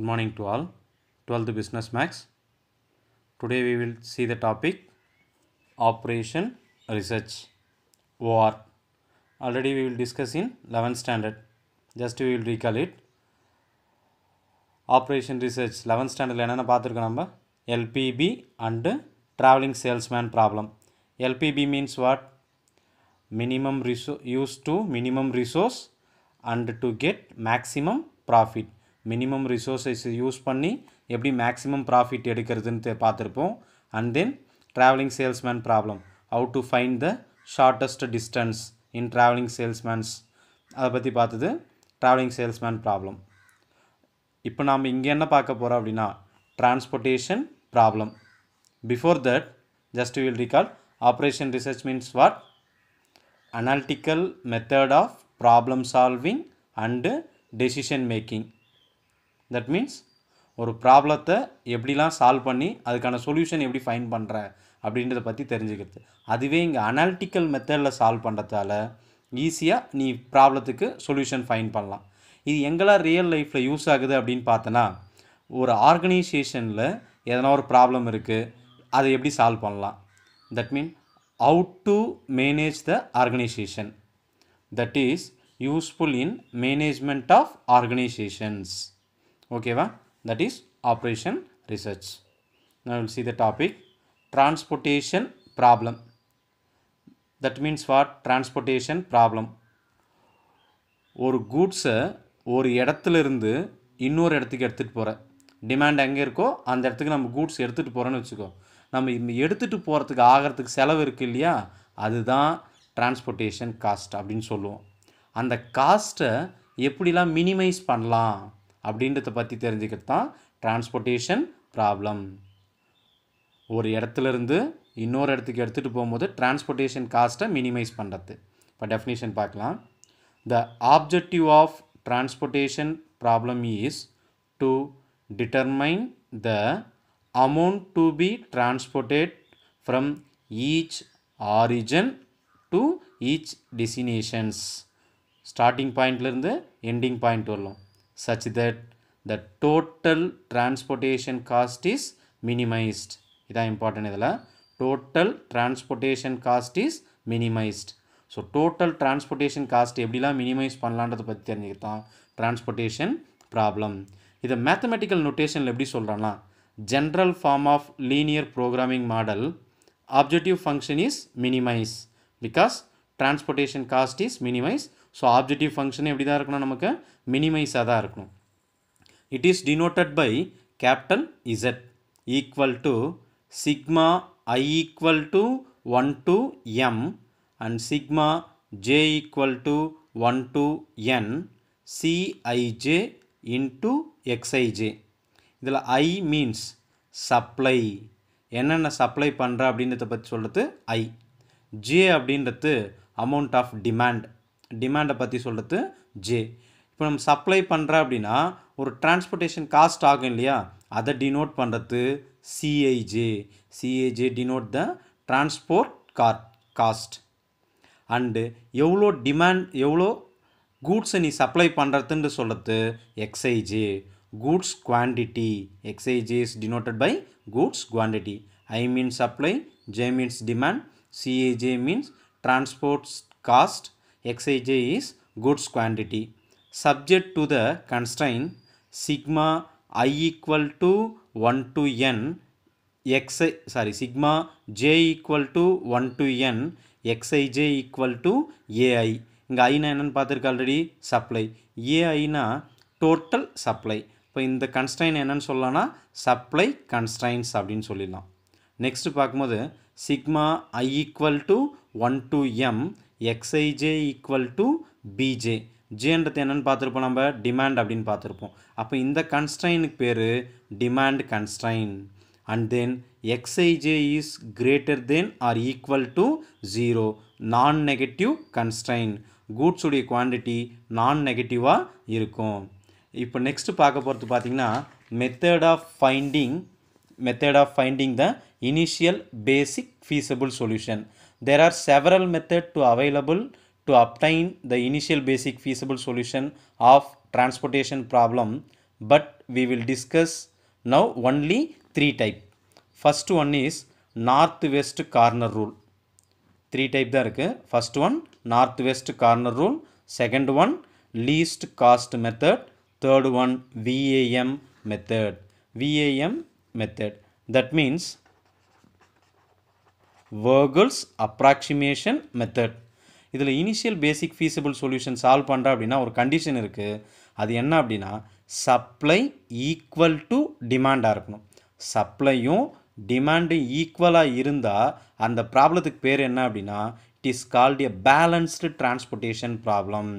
Good morning to all. 12th Business Max. Today we will see the topic Operation Research OR. Already we will discuss in 11th standard. Just we will recall it. Operation Research 11th standardல என்னென்ன பார்த்துருக்கோம் நம்ம LPB and Traveling Salesman Problem. LPB means what? Minimum resource, used to minimum resource and to get maximum profit. Minimum resources use பண்ணி எப்படி maximum profit எடுக்கிறதுன்னு பார்த்துருப்போம் and then travelling salesman problem how to find the shortest distance in travelling salesman's அதை பற்றி பார்த்தது travelling salesman problem இப்போ நாம் இங்கே என்ன பார்க்க போகிறோம் அப்படின்னா transportation problem before that just will recall operation research means what analytical method of problem solving and decision making that means ஒரு ப்ராப்ளத்தை எப்படிலாம் சால்வ் பண்ணி அதுக்கான சொல்யூஷன் எப்படி ஃபைன் பண்ணுற அப்படின்றத பற்றி தெரிஞ்சுக்கிறது அதுவே இங்கே அனாலிட்டிக்கல் மெத்தடில் சால்வ் பண்ணுறதால ஈஸியாக நீ ப்ராப்ளத்துக்கு சொல்யூஷன் ஃபைன் பண்ணலாம் இது எங்கெல்லாம் ரியல் லைஃப்பில் யூஸ் ஆகுது அப்படின்னு பார்த்தோன்னா ஒரு ஆர்கனைசேஷனில் எதனா ஒரு ப்ராப்ளம் இருக்குது அதை எப்படி சால்வ் பண்ணலாம் that mean out to manage the organisation that is useful in management of organisations ஓகேவா that is operation research Now we'll see the topic transportation problem. That means what? Transportation ஒரு கூட்ஸை ஒரு இடத்துலேருந்து இன்னொரு இடத்துக்கு எடுத்துகிட்டு போகிறேன் டிமாண்ட் எங்கே இருக்கோ அந்த இடத்துக்கு நம்ம கூட்ஸ் எடுத்துகிட்டு போகிறோன்னு வச்சுக்கோ நம்ம எடுத்துகிட்டு போகிறதுக்கு ஆகிறதுக்கு செலவு இருக்குது இல்லையா அதுதான் டிரான்ஸ்போர்ட்டேஷன் காஸ்ட் அப்படின்னு சொல்லுவோம் அந்த காஸ்ட்டை எப்படிலாம் மினிமைஸ் பண்ணலாம் அப்படின்றத பற்றி தெரிஞ்சுக்கிறது தான் டிரான்ஸ்போர்ட்டேஷன் ப்ராப்ளம் ஒரு இடத்துலேருந்து இன்னொரு இடத்துக்கு எடுத்துகிட்டு போகும்போது டிரான்ஸ்போர்ட்டேஷன் காஸ்ட்டை மினிமைஸ் பண்ணுறது இப்போ டெஃபினேஷன் பார்க்கலாம் the objective of transportation problem is to determine the amount to be transported from each origin to each destinations starting பாயிண்ட்லேருந்து எண்டிங் பாயிண்ட் வரலாம் such that the total transportation cost is minimized இதான் important இதில் total transportation cost is minimized so total transportation cost எப்படிலாம் minimise பண்ணலான்றதை பற்றி தெரிஞ்சுக்கிட்டான் transportation problem இதை mathematical நொட்டேஷனில் எப்படி சொல்கிறேன்னா general form of linear programming model objective function is minimise because transportation cost is minimise so objective function எப்படி தான் இருக்கணும் நமக்கு மினிமைஸாக தான் இருக்கணும் it is denoted by capital Z equal to sigma I equal to one to M and sigma J equal to one to N C I J into எக்ஸ்ஐஜே இதில் I means supply என்னென்ன supply பண்ணுற அப்படின்றத பற்றி சொல்கிறது ஐ ஜே அப்படின்றது amount of demand டிமாண்டை பற்றி சொல்கிறது ஜே இப்போ நம்ம சப்ளை பண்ணுற அப்படின்னா ஒரு டிரான்ஸ்போர்ட்டேஷன் காஸ்ட் ஆகும் இல்லையா அதை டினோட் பண்ணுறது C I J C I J denote the transport car cost and எவ்வளோ டிமாண்ட் எவ்வளோ கூட்ஸை நீ சப்ளை பண்ணுறதுன்னு சொல்கிறது X I J goods quantity X I J is denoted by goods quantity I means supply J means demand caj மீன்ஸ் transport cost Xij is goods quantity subject to the constraint sigma i equal to 1 to n x sorry sigma j equal to 1 to n xij equal to ai இங்கே ஐனா என்னென்னு பார்த்துருக்கு already supply ஏஐனா total supply இப்போ இந்த கன்ஸ்டைன் என்னன்னு சொல்லலாம்னா supply கன்ஸ்டைன்ஸ் அப்படின்னு சொல்லிடலாம் நெக்ஸ்ட் பார்க்கும்போது sigma I equal to one to M equal equal to B J ஜேன்றது என்னென்னு பார்த்துருப்போம் நம்ம டிமாண்ட் அப்படின்னு பார்த்துருப்போம் அப்போ இந்த கன்ஸ்ட்ரைனுக்கு பேர் demand constraint and then is is greater than or equal to zero non negative constraint உடைய quantity நான் negative இருக்கும் இப்போ நெக்ஸ்ட்டு பார்க்க போகிறது பார்த்தீங்கன்னா method of finding method of finding the initial basic feasible solution There are several methods to available to obtain the initial basic feasible solution of transportation problem but we will discuss now only three type. First one is northwest corner rule. Three type there are. First one northwest corner rule. Second one least cost method. Third one VAM method. VAM method. That means. Vogel's approximation method இதில் initial basic feasible solution solve பண்ணுறா அப்படின்னா ஒரு condition இருக்குது அது என்ன அப்படின்னா supply equal to டிமாண்டாக இருக்கணும் சப்ளையும் டிமாண்டும் ஈக்குவலாக இருந்தால் அந்த ப்ராப்ளத்துக்கு பேர் என்ன அப்படின்னா it is called a balanced transportation problem